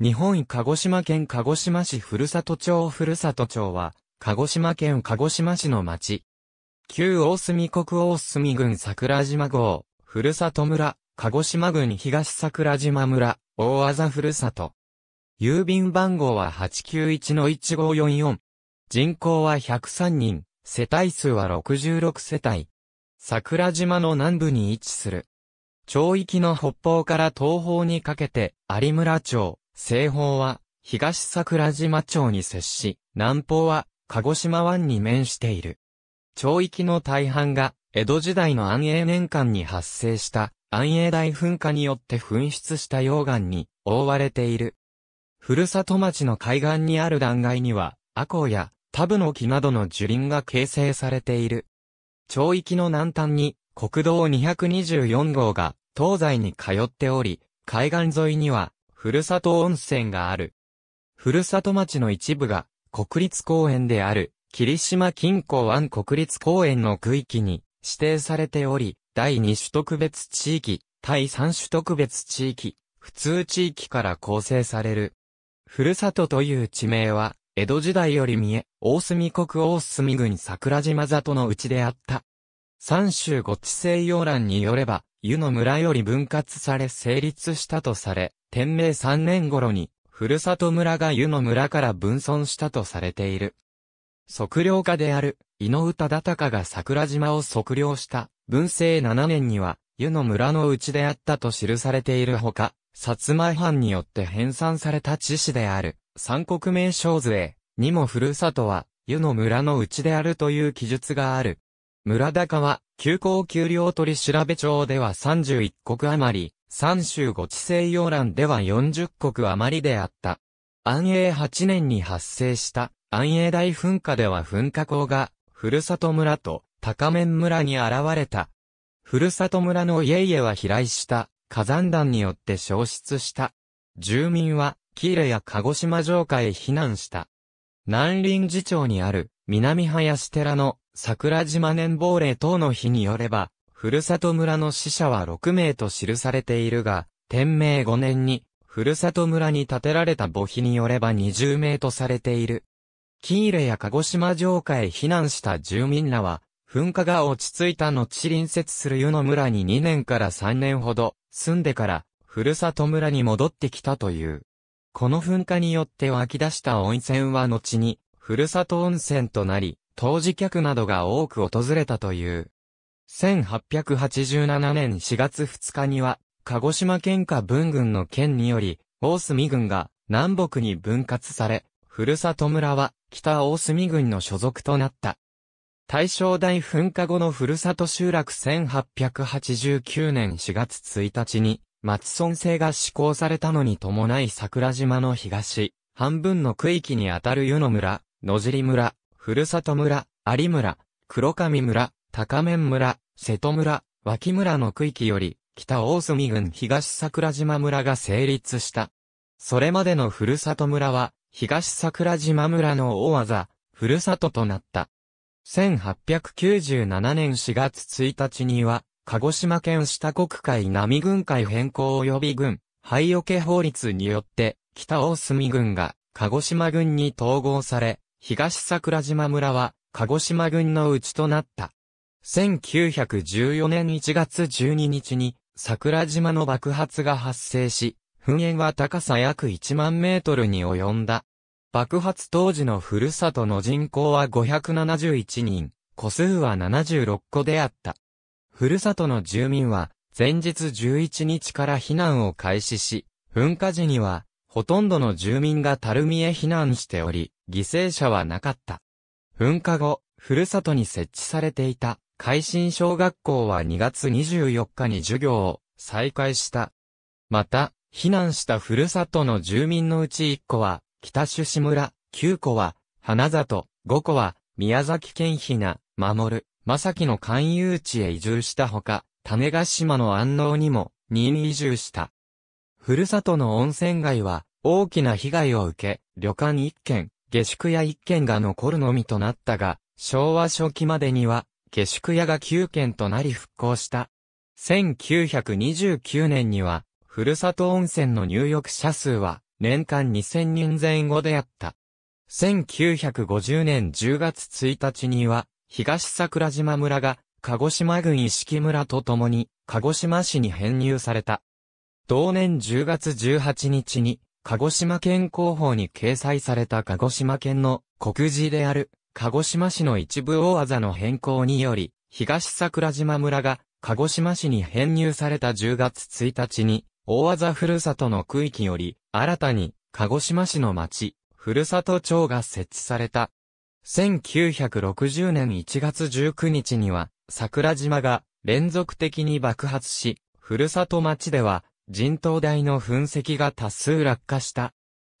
日本鹿児島県鹿児島市ふるさと町ふるさと町は、鹿児島県鹿児島市の町。旧大隅国大隅郡桜島郷、ふるさと村、鹿児島郡東桜島村、大あざふるさと。郵便番号は891-1544。人口は103人、世帯数は66世帯。桜島の南部に位置する。町域の北方から東方にかけて、有村町、西方は、東桜島町に接し、南方は、鹿児島湾に面している。町域の大半が、江戸時代の安永年間に発生した、安永大噴火によって噴出した溶岩に、覆われている。ふるさと町の海岸にある断崖には、アコや、タブの木などの樹林が形成されている。町域の南端に、国道224号が、東西に通っており、海岸沿いには、ふるさと温泉がある。ふるさと町の一部が、国立公園である、霧島近郊湾国立公園の区域に指定されており、第2種特別地域、第3種特別地域、普通地域から構成される。ふるさとという地名は、江戸時代より見え、大隅国大隅郡桜島里のうちであった。三州五地西洋欄によれば、湯の村より分割され成立したとされ、天明3年頃に、ふるさと村が湯の村から分村したとされている。測量家である、井上忠隆が桜島を測量した、文政7年には、湯の村のうちであったと記されているほか、薩摩藩によって編纂された知史である、三国名称図へ、にもふるさとは、湯の村のうちであるという記述がある。村高は、急行丘陵取調べ町では31国余り、三州五地西洋欄では40国余りであった。安永8年に発生した安永大噴火では噴火口が、ふるさと村と高面村に現れた。ふるさと村の家々は飛来した火山弾によって消失した。住民は、キーレや鹿児島城下へ避難した。南林寺町にある南林寺の桜島年亡霊等の日によれば、ふるさと村の死者は6名と記されているが、天明5年に、ふるさと村に建てられた墓碑によれば20名とされている。キーレや鹿児島城下へ避難した住民らは、噴火が落ち着いた後隣接する湯の村に2年から3年ほど住んでから、ふるさと村に戻ってきたという。この噴火によって湧き出した温泉は後に、ふるさと温泉となり、当時客などが多く訪れたという。1887年4月2日には、鹿児島県下文軍の県により、大隅軍が南北に分割され、ふるさと村は北大隅軍の所属となった。大正大噴火後のふるさと集落1889年4月1日に、松村制が施行されたのに伴い桜島の東、半分の区域にあたる湯野村、野尻村、ふるさと村、有村、黒上村、高面村、瀬戸村、脇村の区域より、北大隅郡東桜島村が成立した。それまでのふるさと村は、東桜島村の大技、ふるさととなった。1897年4月1日には、鹿児島県下国会並軍会変更及び軍、廃除法律によって、北大隅郡が鹿児島郡に統合され、東桜島村は鹿児島郡のうちとなった。1914年1月12日に桜島の爆発が発生し、噴煙は高さ約1万メートルに及んだ。爆発当時のふるさとの人口は571人、個数は76個であった。ふるさとの住民は、前日11日から避難を開始し、噴火時には、ほとんどの住民が樽見へ避難しており、犠牲者はなかった。噴火後、ふるさとに設置されていた海新小学校は2月24日に授業を再開した。また、避難したふるさとの住民のうち1個は、北種志村、9個は、花里、5個は、宮崎県ひな、守、正樹の勧誘地へ移住したほか、種ヶ島の安納にも、任意移住した。ふるさとの温泉街は、大きな被害を受け、旅館1軒、下宿屋1軒が残るのみとなったが、昭和初期までには、下宿屋が9軒となり復興した。1929年には、ふるさと温泉の入浴者数は年間2000人前後であった。1950年10月1日には、東桜島村が鹿児島郡一色村と共に鹿児島市に編入された。同年10月18日に、鹿児島県広報に掲載された鹿児島県の国字である鹿児島市の一部大技の変更により、東桜島村が鹿児島市に編入された10月1日に、大技ふるさとの区域より、新たに鹿児島市の町、ふるさと町が設置された。1960年1月19日には、桜島が連続的に爆発し、ふるさと町では、人頭台の噴石が多数落下した。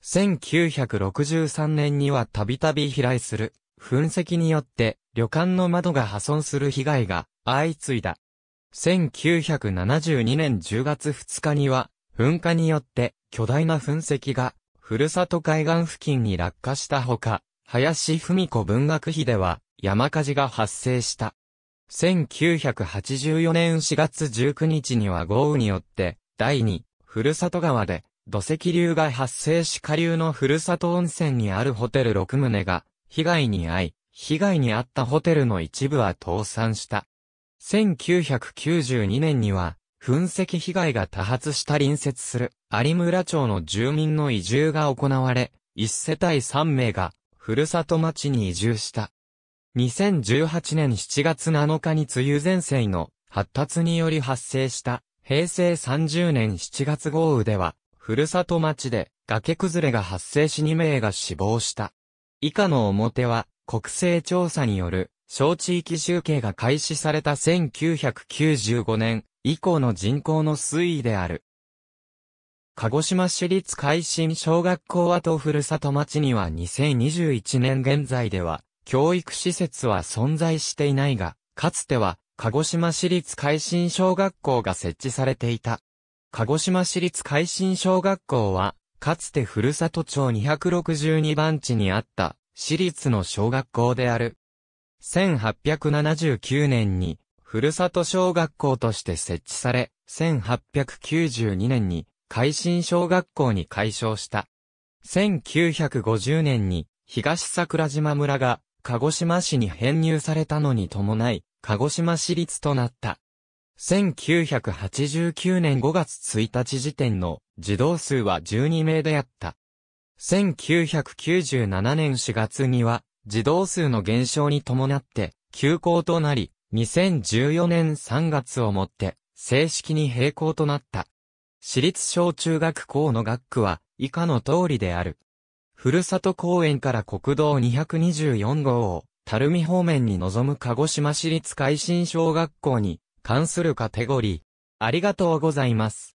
1963年にはたびたび飛来する噴石によって旅館の窓が破損する被害が相次いだ。1972年10月2日には、噴火によって巨大な噴石が、ふるさと海岸付近に落下したほか、林文子文学碑では山火事が発生した。1984年4月19日には豪雨によって、第2、ふるさと川で土石流が発生し下流のふるさと温泉にあるホテル6棟が被害に遭い、被害に遭ったホテルの一部は倒産した。1992年には、噴石被害が多発した隣接する有村町の住民の移住が行われ、一世帯3名が、ふるさと町に移住した。2018年7月7日に梅雨前線の発達により発生した平成30年7月豪雨では、ふるさと町で崖崩れが発生し2名が死亡した。以下の表は、国勢調査による、小地域集計が開始された1995年以降の人口の推移である。鹿児島市立海新小学校跡ふるさと町には2021年現在では、教育施設は存在していないが、かつては、鹿児島市立海新小学校が設置されていた。鹿児島市立海新小学校は、かつてふるさと町262番地にあった、私立の小学校である。1879年に、ふるさと小学校として設置され、1892年に、海新小学校に改称した。1950年に、東桜島村が、鹿児島市に編入されたのに伴い、鹿児島市立となった。1989年5月1日時点の児童数は12名であった。1997年4月には、児童数の減少に伴って、休校となり、2014年3月をもって、正式に閉校となった。私立小中学校の学区は、以下の通りである。ふるさと公園から国道224号を、垂水方面に臨む鹿児島市立海新小学校に関するカテゴリー。ありがとうございます。